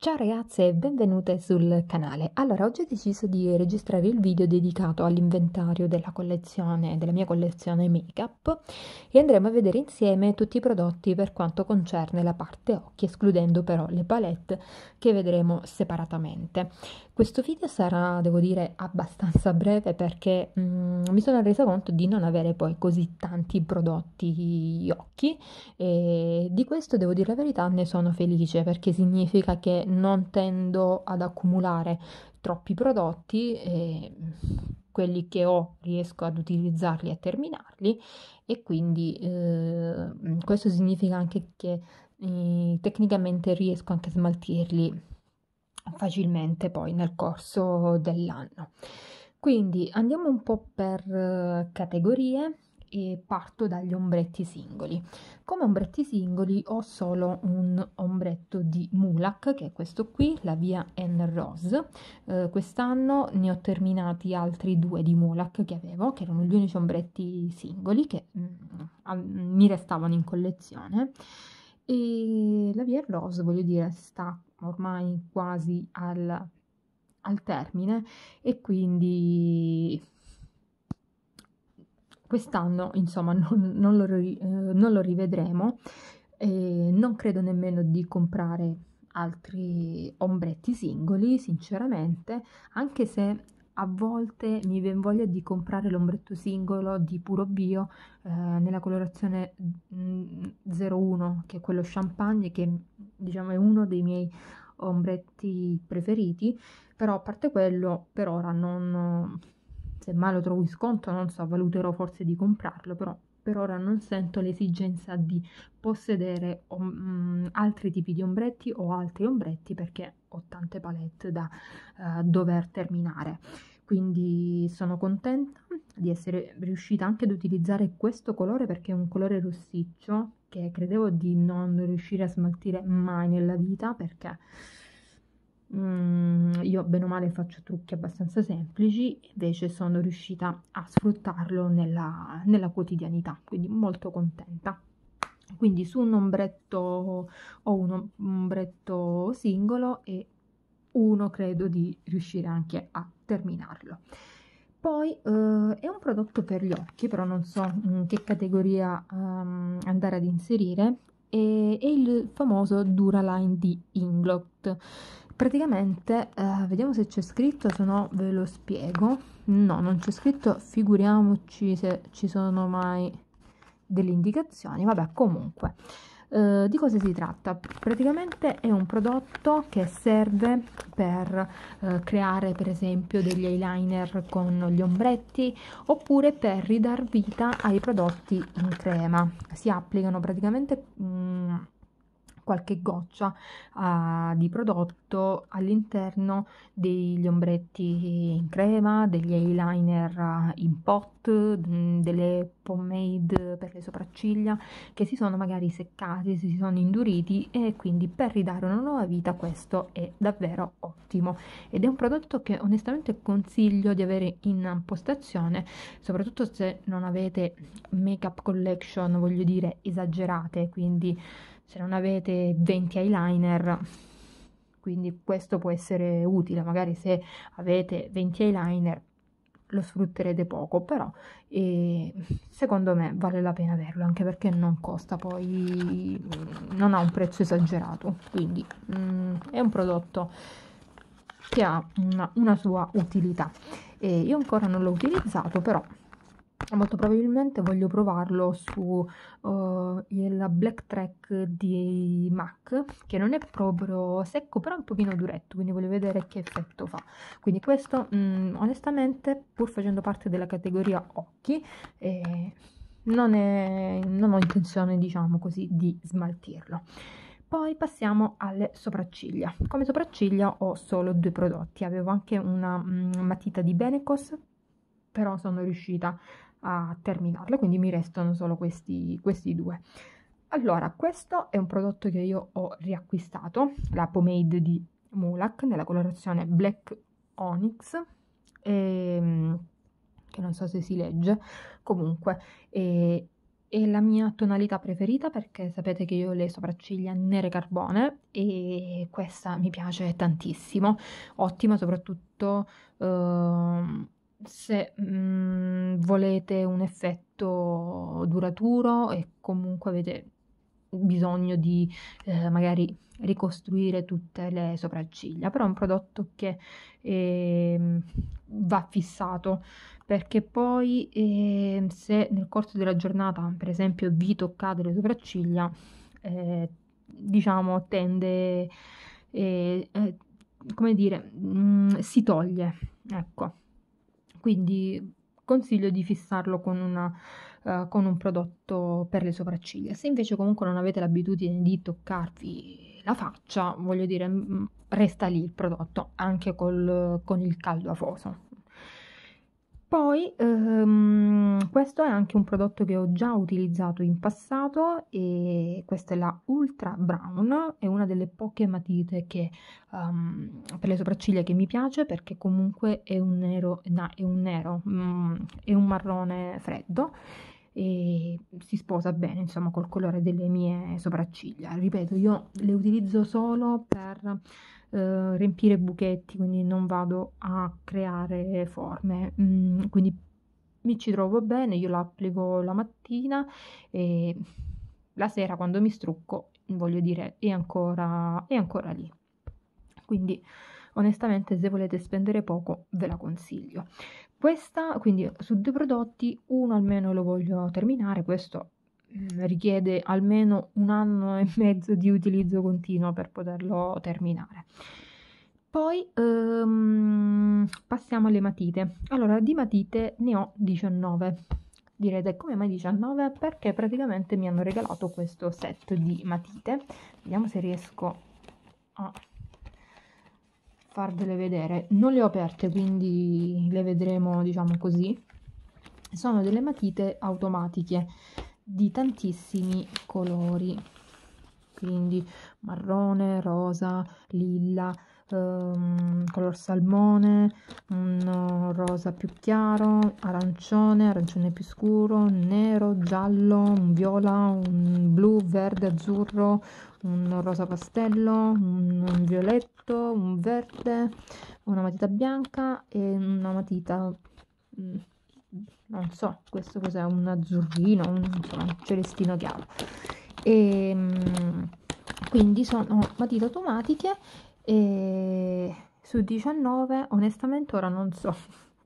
Ciao ragazze e benvenute sul canale. Allora, oggi ho deciso di registrare il video dedicato all'inventario della collezione, della mia collezione make-up e andremo a vedere insieme tutti i prodotti per quanto concerne la parte occhi, escludendo però le palette che vedremo separatamente. Questo video sarà, devo dire, abbastanza breve perché mh, mm, mi sono resa conto di non avere poi così tanti prodotti occhi e di questo, devo dire la verità, ne sono felice perché significa che non tendo ad accumulare troppi prodotti, eh, quelli che ho riesco ad utilizzarli e a terminarli e quindi eh, questo significa anche che eh, tecnicamente riesco anche a smaltirli facilmente poi nel corso dell'anno. Quindi andiamo un po' per eh, categorie e parto dagli ombretti singoli. Come ombretti singoli ho solo un ombretto di Mulak, che è questo qui, la via N Rose. Eh, quest'anno ne ho terminati altri due di Mulak che avevo, che erano gli unici ombretti singoli che mh, mm, mi restavano in collezione. E la via Rose, voglio dire, sta ormai quasi al, al termine e quindi quest'anno insomma non, non, lo, eh, non lo rivedremo e non credo nemmeno di comprare altri ombretti singoli sinceramente anche se a volte mi viene voglia di comprare l'ombretto singolo di puro bio eh, nella colorazione 01 mm, che è quello champagne che diciamo è uno dei miei ombretti preferiti però a parte quello per ora non mai lo trovo in sconto, non so, valuterò forse di comprarlo, però per ora non sento l'esigenza di possedere um, altri tipi di ombretti o altri ombretti perché ho tante palette da uh, dover terminare. Quindi sono contenta di essere riuscita anche ad utilizzare questo colore perché è un colore rossiccio che credevo di non riuscire a smaltire mai nella vita perché Mm, io bene o male faccio trucchi abbastanza semplici invece sono riuscita a sfruttarlo nella, nella quotidianità quindi molto contenta quindi su un ombretto ho un ombretto singolo e uno credo di riuscire anche a terminarlo poi eh, è un prodotto per gli occhi però non so in mm, che categoria um, andare ad inserire è il famoso Duraline di Inglot praticamente eh, vediamo se c'è scritto se no ve lo spiego no non c'è scritto figuriamoci se ci sono mai delle indicazioni vabbè comunque eh, di cosa si tratta? Praticamente è un prodotto che serve per eh, creare per esempio degli eyeliner con gli ombretti oppure per ridar vita ai prodotti in crema. Si applicano praticamente mh, mm, qualche goccia uh, di prodotto all'interno degli ombretti in crema, degli eyeliner ah, in pot, mm, delle pomade per le sopracciglia che si sono magari seccati, si sono induriti e quindi per ridare una nuova vita questo è davvero ottimo ed è un prodotto che onestamente consiglio di avere in postazione soprattutto se non avete make up collection voglio dire esagerate quindi se non avete 20 eyeliner quindi questo può essere utile magari se avete 20 eyeliner lo sfrutterete poco però eh, secondo me vale la pena averlo anche perché non costa poi non ha un prezzo esagerato quindi mm, è un prodotto che ha una, una sua utilità e io ancora non l'ho utilizzato però molto probabilmente voglio provarlo su uh, il Black Track di MAC che non è proprio secco però è un pochino duretto quindi voglio vedere che effetto fa quindi questo mh, mm, onestamente pur facendo parte della categoria occhi eh, non, è, non ho intenzione diciamo così di smaltirlo poi passiamo alle sopracciglia. Come sopracciglia ho solo due prodotti, avevo anche una mm, matita di Benecos, però sono riuscita a a terminarle, quindi mi restano solo questi, questi due. Allora, questo è un prodotto che io ho riacquistato, la pomade di Mulak nella colorazione Black Onyx, e, ehm, che non so se si legge, comunque è, è, la mia tonalità preferita perché sapete che io ho le sopracciglia nere carbone e questa mi piace tantissimo, ottima soprattutto... Ehm, se mm, volete un effetto duraturo e comunque avete bisogno di eh, magari ricostruire tutte le sopracciglia, però è un prodotto che eh, va fissato perché poi eh, se nel corso della giornata per esempio vi toccate le sopracciglia eh, diciamo tende eh, eh, come dire mh, mm, si toglie ecco quindi consiglio di fissarlo con, una, uh, con un prodotto per le sopracciglia. Se invece comunque non avete l'abitudine di toccarvi la faccia, voglio dire, mm, resta lì il prodotto anche col, con il caldo afoso. Poi ehm, questo è anche un prodotto che ho già utilizzato in passato e questa è la Ultra Brown, è una delle poche matite che, um, per le sopracciglia che mi piace perché comunque è un nero, no, è un nero, mm, è un marrone freddo e si sposa bene insomma col colore delle mie sopracciglia ripeto io le utilizzo solo per eh, riempire buchetti quindi non vado a creare forme mm, quindi mi ci trovo bene io la applico la mattina e la sera quando mi strucco voglio dire è ancora è ancora lì quindi onestamente se volete spendere poco ve la consiglio questa, quindi su due prodotti, uno almeno lo voglio terminare, questo mm, richiede almeno un anno e mezzo di utilizzo continuo per poterlo terminare. Poi ehm, passiamo alle matite. Allora, di matite ne ho 19. Direte come mai 19? Perché praticamente mi hanno regalato questo set di matite. Vediamo se riesco a farvele vedere non le ho aperte quindi le vedremo diciamo così sono delle matite automatiche di tantissimi colori quindi marrone, rosa, lilla, ehm, color salmone, un rosa più chiaro, arancione, arancione più scuro, nero, giallo, un viola, un blu, verde, azzurro, un rosa pastello, un violetto, un verde, una matita bianca e una matita, mm, non so, questo cos'è, un azzurrino, un, insomma, un celestino chiaro. E, mm, quindi sono matite automatiche e su 19 onestamente ora non so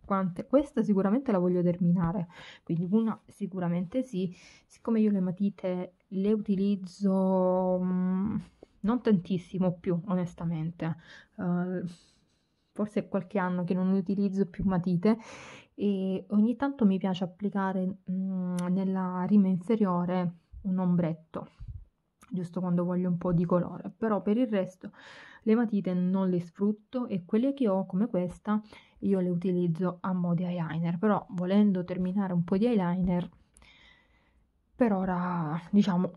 quante questa sicuramente la voglio terminare quindi una sicuramente sì siccome io le matite le utilizzo mm, non tantissimo più, onestamente. Uh, forse è qualche anno che non utilizzo più matite e ogni tanto mi piace applicare mh, mm, nella rima inferiore un ombretto giusto quando voglio un po' di colore, però per il resto le matite non le sfrutto e quelle che ho come questa io le utilizzo a mo' di eyeliner, però volendo terminare un po' di eyeliner per ora diciamo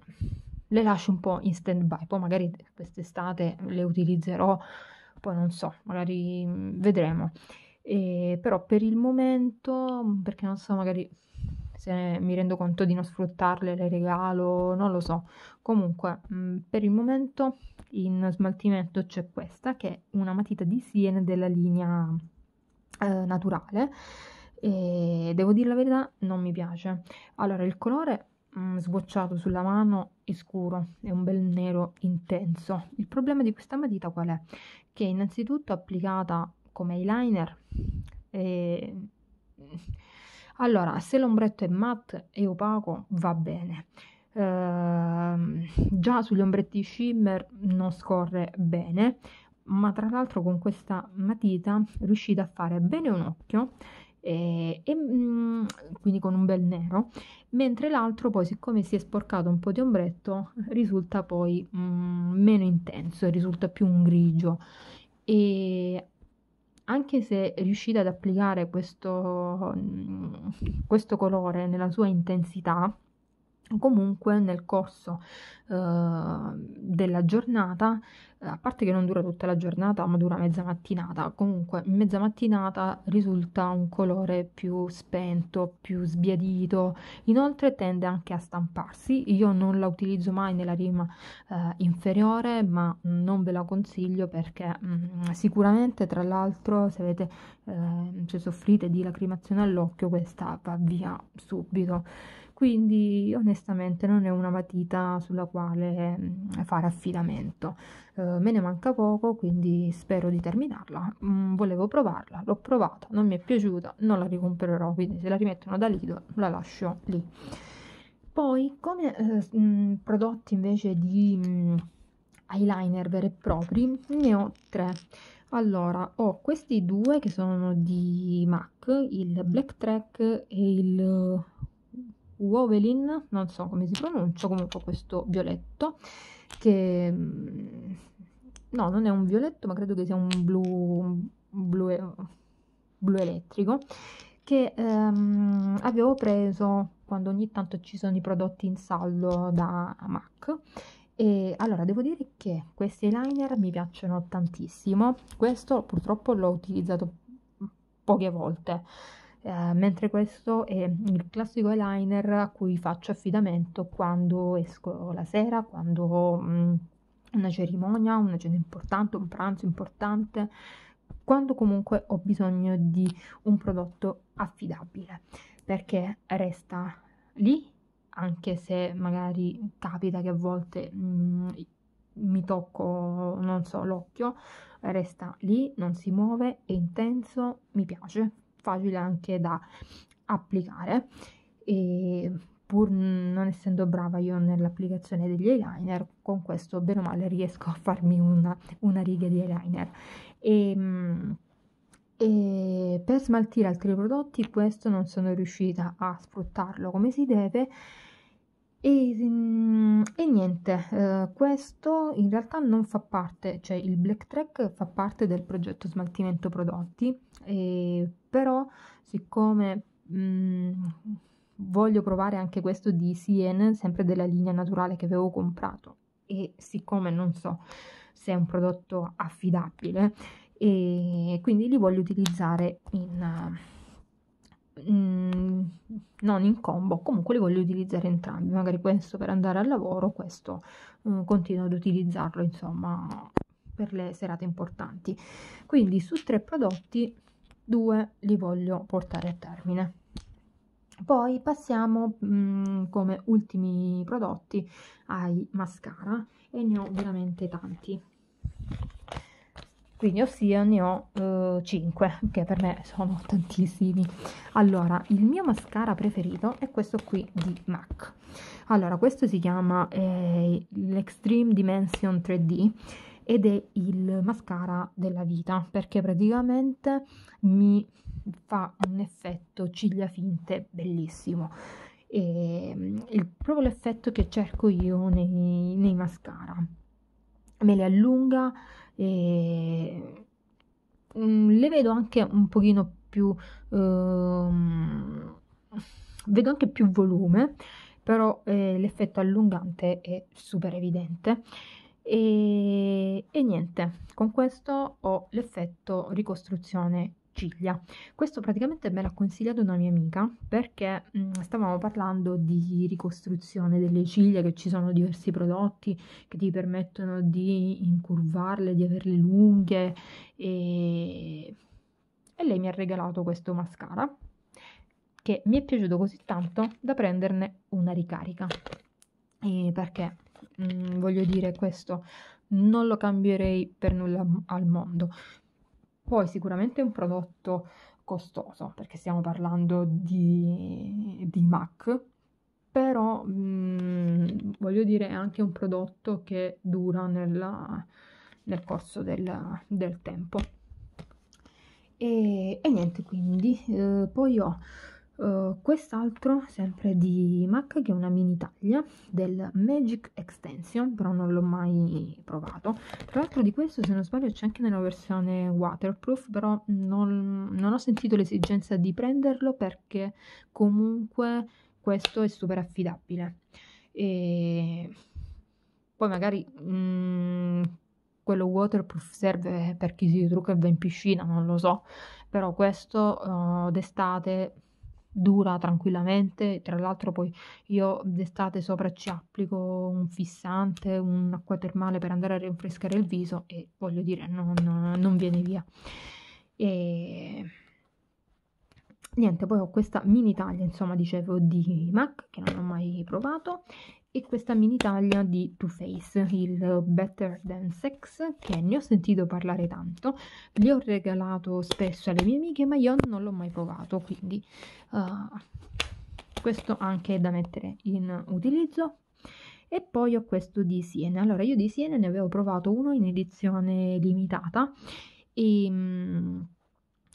le lascio un po' in stand by, poi magari quest'estate le utilizzerò, poi non so, magari mm, vedremo. E, però per il momento, mm, perché non so, magari se mi rendo conto di non sfruttarle le regalo, non lo so. Comunque, mm, per il momento in smaltimento c'è questa che è una matita di Siena della linea eh, naturale e devo dire la verità non mi piace. Allora, il colore mm, sbocciato sulla mano è scuro, è un bel nero intenso. Il problema di questa matita qual è? Che innanzitutto applicata come eyeliner, eh, allora se l'ombretto è matte e opaco va bene. Eh, già sugli ombretti shimmer non scorre bene, ma tra l'altro con questa matita riuscite a fare bene un occhio eh, e, e mm, mh, quindi con un bel nero, mentre l'altro poi siccome si è sporcato un po' di ombretto risulta poi mh, mm, meno intenso, risulta più un grigio e anche se riuscite ad applicare questo, mm, questo colore nella sua intensità, comunque nel corso eh, della giornata eh, a parte che non dura tutta la giornata ma dura mezza mattinata comunque in mezza mattinata risulta un colore più spento più sbiadito inoltre tende anche a stamparsi io non la utilizzo mai nella rima eh, inferiore ma non ve la consiglio perché mh, mm, sicuramente tra l'altro se avete eh, se soffrite di lacrimazione all'occhio questa va via subito quindi onestamente non è una matita sulla quale mm, fare affidamento eh, me ne manca poco quindi spero di terminarla mm, volevo provarla l'ho provata non mi è piaciuta non la ricomprerò quindi se la rimettono da Lido la lascio lì poi come eh, mh, mm, prodotti invece di mh, mm, eyeliner veri e propri ne ho tre allora ho questi due che sono di MAC il Black Track e il Wovelin, non so come si pronuncia, comunque questo violetto, che mm, no, non è un violetto, ma credo che sia un blu, un blu, blu elettrico, che ehm, avevo preso quando ogni tanto ci sono i prodotti in saldo da MAC. E allora devo dire che questi eyeliner mi piacciono tantissimo. Questo purtroppo l'ho utilizzato poche volte eh, mentre questo è il classico eyeliner a cui faccio affidamento quando esco la sera, quando ho mh, mm, una cerimonia, una cena importante, un pranzo importante, quando comunque ho bisogno di un prodotto affidabile perché resta lì anche se magari capita che a volte mh, mm, mi tocco, non so, l'occhio, resta lì, non si muove, è intenso, mi piace, facile anche da applicare e pur non essendo brava io nell'applicazione degli eyeliner con questo bene o male riesco a farmi una, una riga di eyeliner e, ehm, e per smaltire altri prodotti questo non sono riuscita a sfruttarlo come si deve e, mm, e niente, eh, questo in realtà non fa parte, cioè il black track fa parte del progetto smaltimento prodotti, eh, però siccome mh, mm, voglio provare anche questo di CN, sempre della linea naturale che avevo comprato, e siccome non so se è un prodotto affidabile, e quindi li voglio utilizzare in... Uh, Mm, non in combo, comunque li voglio utilizzare entrambi, magari questo per andare al lavoro, questo mh, mm, continuo ad utilizzarlo, insomma, per le serate importanti. Quindi su tre prodotti, due li voglio portare a termine. Poi passiamo mh, mm, come ultimi prodotti ai mascara e ne ho veramente tanti quindi ossia ne ho eh, 5 che per me sono tantissimi allora il mio mascara preferito è questo qui di MAC allora questo si chiama eh, l'Extreme Dimension 3D ed è il mascara della vita perché praticamente mi fa un effetto ciglia finte bellissimo e, ehm, il, proprio l'effetto che cerco io nei, nei mascara me le allunga e mm, le vedo anche un pochino più ehm, vedo anche più volume però eh, l'effetto allungante è super evidente e, e niente con questo ho l'effetto ricostruzione ciglia. Questo praticamente me l'ha consigliato una mia amica perché mh, mm, stavamo parlando di ricostruzione delle ciglia, che ci sono diversi prodotti che ti permettono di incurvarle, di averle lunghe e, e lei mi ha regalato questo mascara che mi è piaciuto così tanto da prenderne una ricarica. E perché mh, mm, voglio dire questo non lo cambierei per nulla al mondo. Poi sicuramente è un prodotto costoso, perché stiamo parlando di, di MAC, però mh, mm, voglio dire è anche un prodotto che dura nella, nel corso del, del tempo. E, e, niente, quindi eh, poi ho Uh, quest'altro sempre di MAC che è una mini taglia del Magic Extension però non l'ho mai provato tra l'altro di questo se non sbaglio c'è anche nella versione waterproof però non, non ho sentito l'esigenza di prenderlo perché comunque questo è super affidabile e poi magari mh, mm, quello waterproof serve per chi si trucca e va in piscina non lo so però questo uh, d'estate dura tranquillamente, tra l'altro poi io d'estate sopra ci applico un fissante, un acqua termale per andare a rinfrescare il viso e voglio dire non, non viene via. E niente poi ho questa mini taglia insomma dicevo di MAC che non ho mai provato e questa mini taglia di Too Faced il Better Than Sex che ne ho sentito parlare tanto li ho regalato spesso alle mie amiche ma io non l'ho mai provato quindi uh, questo anche è da mettere in utilizzo e poi ho questo di Siena allora io di Siena ne avevo provato uno in edizione limitata e ehm, mh,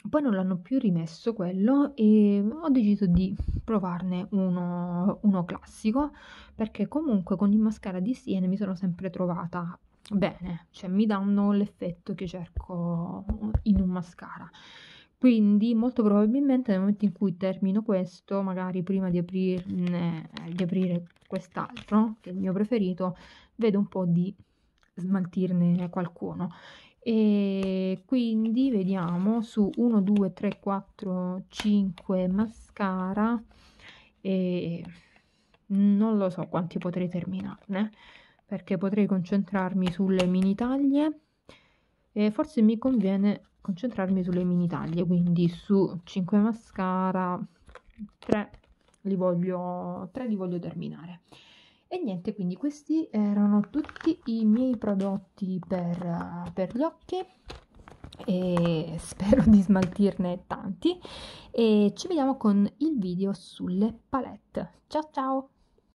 poi non l'hanno più rimesso quello e ho deciso di provarne uno, uno classico perché comunque con il mascara di Siena mi sono sempre trovata bene, cioè mi danno l'effetto che cerco in un mascara. Quindi molto probabilmente nel momento in cui termino questo, magari prima di, aprirne, di aprire quest'altro, che è il mio preferito, vedo un po' di smaltirne qualcuno e quindi vediamo su 1 2 3 4 5 mascara e non lo so quanti potrei terminarne perché potrei concentrarmi sulle mini taglie e forse mi conviene concentrarmi sulle mini taglie quindi su 5 mascara 3 li voglio 3 li voglio terminare e niente, quindi questi erano tutti i miei prodotti per, per gli occhi e spero di smaltirne tanti e ci vediamo con il video sulle palette. Ciao ciao!